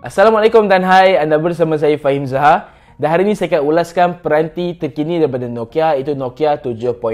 Assalamualaikum dan hai, anda bersama saya Fahim Zahar dan hari ini saya akan ulaskan peranti terkini daripada Nokia iaitu Nokia 7.2.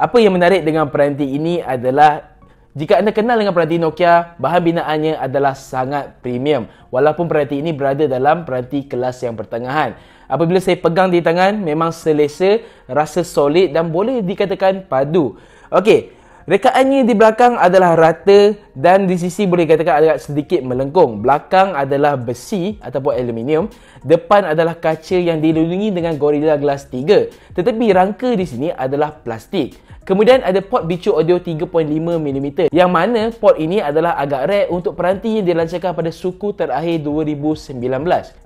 Apa yang menarik dengan peranti ini adalah jika anda kenal dengan peranti Nokia, bahan binaannya adalah sangat premium walaupun peranti ini berada dalam peranti kelas yang pertengahan. Apabila saya pegang di tangan, memang selesa, rasa solid dan boleh dikatakan padu. Okey, Rekaannya di belakang adalah rata dan di sisi boleh dikatakan agak sedikit melengkung. Belakang adalah besi ataupun aluminium. Depan adalah kaca yang dilindungi dengan Gorilla Glass 3. Tetapi rangka di sini adalah plastik. Kemudian ada port Bicu Audio 3.5mm yang mana port ini adalah agak rare untuk peranti yang dilancarkan pada suku terakhir 2019.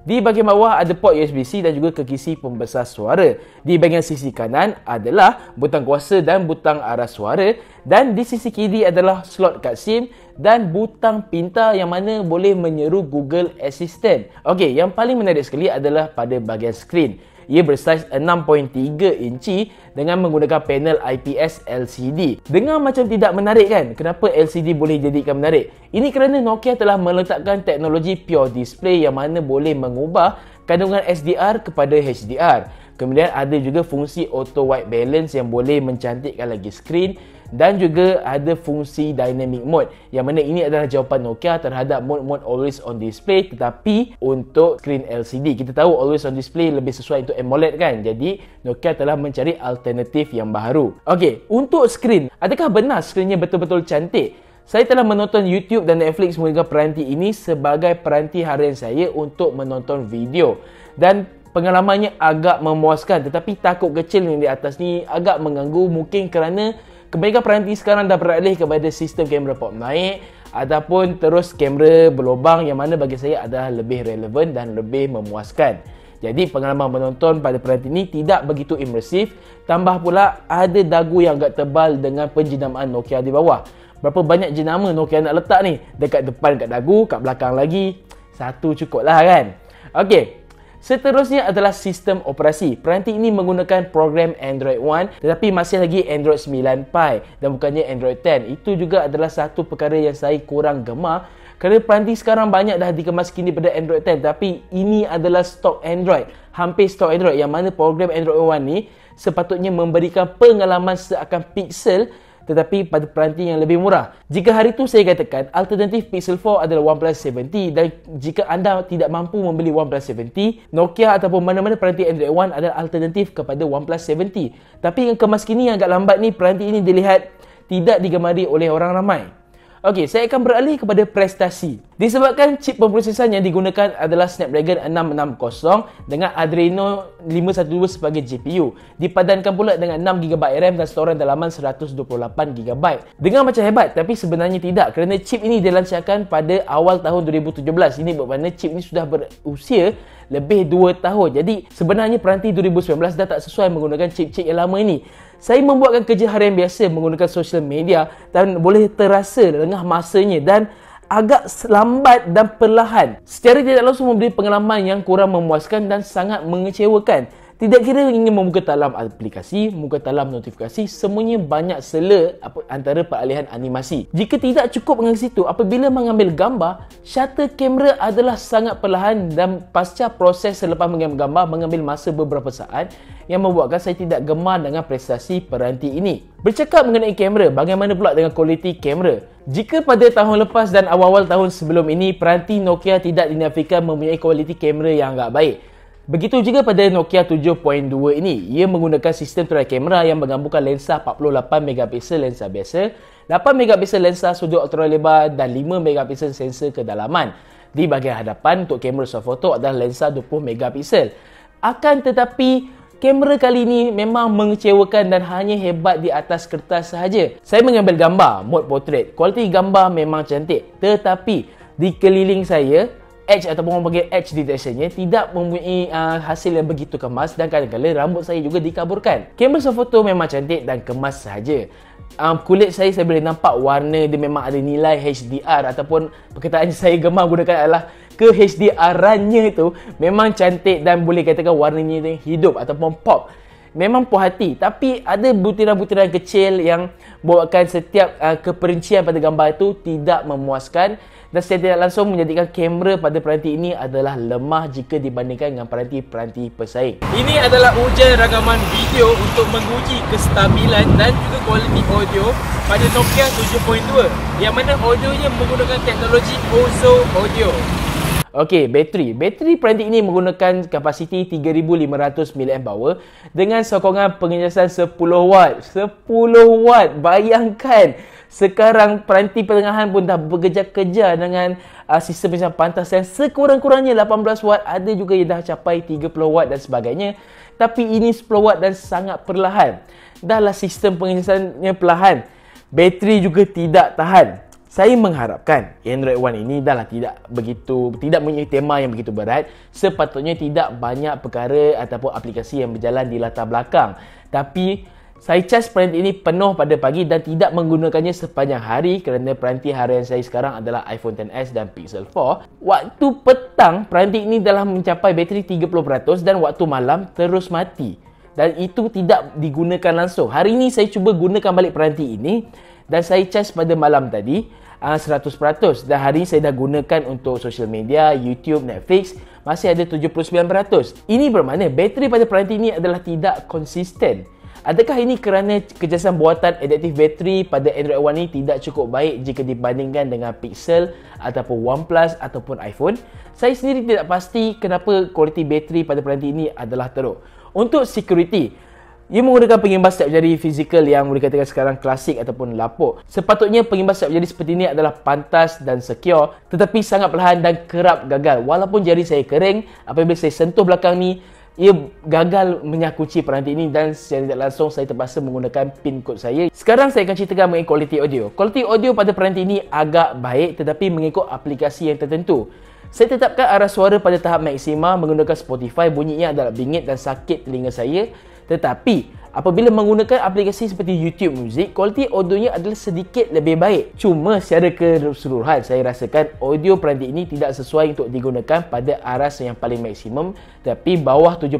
Di bahagian bawah ada port USB-C dan juga kekisi pembesar suara. Di bahagian sisi kanan adalah butang kuasa dan butang arah suara dan di sisi kiri adalah slot kad SIM dan butang pintar yang mana boleh menyeru Google Assistant. Okey, yang paling menarik sekali adalah pada bahagian skrin. Ia bersaiz 6.3 inci dengan menggunakan panel IPS LCD. Dengar macam tidak menarik kan? Kenapa LCD boleh jadikan menarik? Ini kerana Nokia telah meletakkan teknologi Pure Display yang mana boleh mengubah kandungan SDR kepada HDR. Kemudian ada juga fungsi auto white balance yang boleh mencantikkan lagi skrin dan juga ada fungsi dynamic mode yang mana ini adalah jawapan Nokia terhadap mode-mode always on display tetapi untuk screen LCD kita tahu always on display lebih sesuai untuk AMOLED kan jadi Nokia telah mencari alternatif yang baru okey untuk screen adakah benar screennya betul-betul cantik saya telah menonton YouTube dan Netflix menggunakan peranti ini sebagai peranti harian saya untuk menonton video dan pengalamannya agak memuaskan tetapi takut kecil yang di atas ni agak mengganggu mungkin kerana kebaikan peranti sekarang dah beralih kepada sistem kamera pop naik ataupun terus kamera berlubang yang mana bagi saya adalah lebih relevan dan lebih memuaskan. Jadi pengalaman menonton pada peranti ini tidak begitu imersif. Tambah pula ada dagu yang agak tebal dengan penjenamaan Nokia di bawah. Berapa banyak jenama Nokia nak letak ni? Dekat depan kat dagu, kat belakang lagi. Satu cukup lah kan? Okey, Seterusnya adalah sistem operasi. Peranti ini menggunakan program Android One tetapi masih lagi Android 9 Pie dan bukannya Android 10. Itu juga adalah satu perkara yang saya kurang gemar kerana peranti sekarang banyak dah dikemas kini pada Android 10 tapi ini adalah stock Android. Hampir stock Android yang mana program Android One ni sepatutnya memberikan pengalaman seakan pixel tetapi pada peranti yang lebih murah. Jika hari itu saya katakan alternatif Pixel 4 adalah OnePlus 7T dan jika anda tidak mampu membeli OnePlus 7T, Nokia ataupun mana-mana peranti Android One adalah alternatif kepada OnePlus 7T. Tapi yang kemas kini yang agak lambat ni peranti ini dilihat tidak digemari oleh orang ramai. Okey, saya akan beralih kepada prestasi. Disebabkan chip pemprosesan yang digunakan adalah Snapdragon 660 dengan Adreno 512 sebagai GPU dipadankan pula dengan 6GB RAM dan storan dalaman 128GB Dengan macam hebat tapi sebenarnya tidak kerana chip ini dilancarkan pada awal tahun 2017 ini bermakna chip ini sudah berusia lebih 2 tahun jadi sebenarnya peranti 2019 dah tak sesuai menggunakan chip-chip yang lama ini saya membuatkan kerja harian biasa menggunakan social media dan boleh terasa lengah masanya dan agak lambat dan perlahan secara tidak langsung memberi pengalaman yang kurang memuaskan dan sangat mengecewakan tidak kira ingin membuka talam aplikasi, membuka talam notifikasi, semuanya banyak sele antara peralihan animasi. Jika tidak cukup dengan situ, apabila mengambil gambar, shutter kamera adalah sangat perlahan dan pasca proses selepas mengambil gambar mengambil masa beberapa saat yang membuatkan saya tidak gemar dengan prestasi peranti ini. Bercakap mengenai kamera, bagaimana pula dengan kualiti kamera? Jika pada tahun lepas dan awal-awal tahun sebelum ini, peranti Nokia tidak dinafikan mempunyai kualiti kamera yang agak baik. Begitu juga pada Nokia 7.2 ini, ia menggunakan sistem tri kamera yang menggabungkan lensa 48 megapiksel lensa biasa, 8 megapiksel lensa sudut ultra lebar dan 5 megapiksel sensor kedalaman. Di bahagian hadapan untuk kamera soft adalah lensa 20 megapiksel. Akan tetapi, kamera kali ini memang mengecewakan dan hanya hebat di atas kertas sahaja. Saya mengambil gambar mode portrait. Kualiti gambar memang cantik. Tetapi, di keliling saya, edge ataupun orang panggil edge detection ya, tidak mempunyai uh, hasil yang begitu kemas dan kadang-kadang rambut saya juga dikaburkan. Kamera sefoto memang cantik dan kemas saja. Um, kulit saya saya boleh nampak warna dia memang ada nilai HDR ataupun perkataan saya gemar gunakan adalah ke HDR-annya itu memang cantik dan boleh katakan warnanya itu hidup ataupun pop. Memang puas hati tapi ada butiran-butiran kecil yang buatkan setiap uh, keperincian pada gambar itu tidak memuaskan dan secara tidak langsung menjadikan kamera pada peranti ini adalah lemah jika dibandingkan dengan peranti-peranti pesaing. Ini adalah ujian rakaman video untuk menguji kestabilan dan juga kualiti audio pada Nokia 7.2 yang mana audionya menggunakan teknologi Ozo Audio. Okey, bateri. Bateri peranti ini menggunakan kapasiti 3500 mAh dengan sokongan penginjasan 10 w 10 w bayangkan sekarang peranti pertengahan pun dah bekerja kerja dengan uh, sistem macam pantas yang sekurang-kurangnya 18 watt ada juga yang dah capai 30 watt dan sebagainya tapi ini 10 watt dan sangat perlahan dahlah sistem pengisiannya perlahan bateri juga tidak tahan saya mengharapkan Android One ini dahlah tidak begitu tidak mempunyai tema yang begitu berat sepatutnya tidak banyak perkara ataupun aplikasi yang berjalan di latar belakang tapi saya charge peranti ini penuh pada pagi dan tidak menggunakannya sepanjang hari kerana peranti harian saya sekarang adalah iPhone XS dan Pixel 4. Waktu petang, peranti ini telah mencapai bateri 30% dan waktu malam terus mati. Dan itu tidak digunakan langsung. Hari ini saya cuba gunakan balik peranti ini dan saya charge pada malam tadi 100%. Ah, dan hari ini saya dah gunakan untuk social media, YouTube, Netflix masih ada 79%. Ini bermakna bateri pada peranti ini adalah tidak konsisten. Adakah ini kerana kejelasan buatan adaptive battery pada Android One ini tidak cukup baik jika dibandingkan dengan Pixel ataupun OnePlus ataupun iPhone? Saya sendiri tidak pasti kenapa kualiti bateri pada peranti ini adalah teruk. Untuk security, ia menggunakan pengimbas setiap jari fizikal yang boleh dikatakan sekarang klasik ataupun lapuk. Sepatutnya pengimbas setiap jari seperti ini adalah pantas dan secure tetapi sangat perlahan dan kerap gagal. Walaupun jari saya kering, apabila saya sentuh belakang ni, ia gagal menyakuci peranti ini dan secara tidak langsung saya terpaksa menggunakan pin kod saya. Sekarang saya akan ceritakan mengenai kualiti audio. Kualiti audio pada peranti ini agak baik tetapi mengikut aplikasi yang tertentu. Saya tetapkan arah suara pada tahap maksima menggunakan Spotify bunyinya adalah bingit dan sakit telinga saya. Tetapi Apabila menggunakan aplikasi seperti YouTube Music, kualiti audionya adalah sedikit lebih baik. Cuma secara keseluruhan, saya rasakan audio peranti ini tidak sesuai untuk digunakan pada aras yang paling maksimum tapi bawah 70%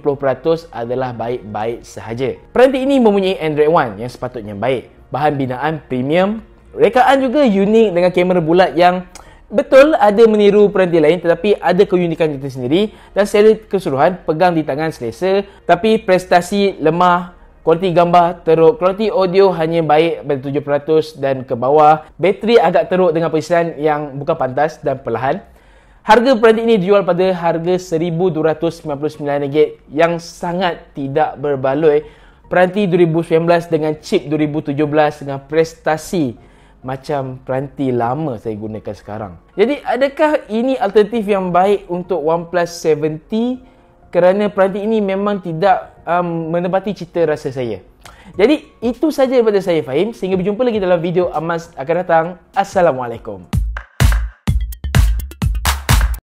adalah baik-baik sahaja. Peranti ini mempunyai Android One yang sepatutnya baik. Bahan binaan premium, rekaan juga unik dengan kamera bulat yang Betul ada meniru peranti lain tetapi ada keunikan itu sendiri dan secara keseluruhan pegang di tangan selesa tapi prestasi lemah kualiti gambar teruk, kualiti audio hanya baik pada 7% dan ke bawah, bateri agak teruk dengan perisian yang bukan pantas dan perlahan. Harga peranti ini dijual pada harga RM1,299 yang sangat tidak berbaloi peranti 2019 dengan chip 2017 dengan prestasi macam peranti lama saya gunakan sekarang. Jadi adakah ini alternatif yang baik untuk OnePlus 7 kerana peranti ini memang tidak um, menepati cita rasa saya. Jadi itu saja daripada saya Fahim sehingga berjumpa lagi dalam video Amaz akan datang. Assalamualaikum.